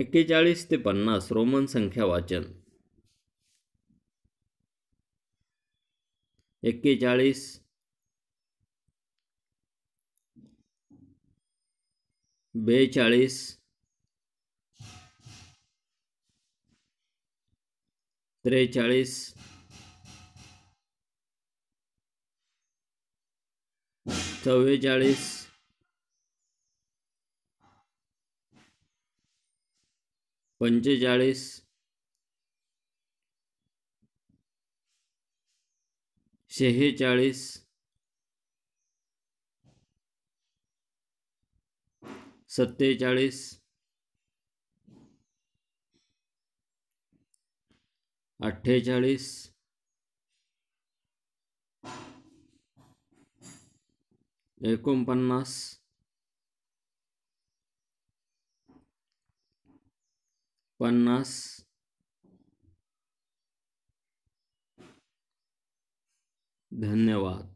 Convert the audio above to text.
एक्केचाळीस ते पन्नास रोमन संख्या वाचन एक्केचाळीस बेचाळीस त्रेचाळीस चव्वेचाळीस पंचेचाळीस शेहेचाळीस सत्तेचाळीस अठ्ठेचाळीस एकोणपन्नास पन्नास धन्यवाद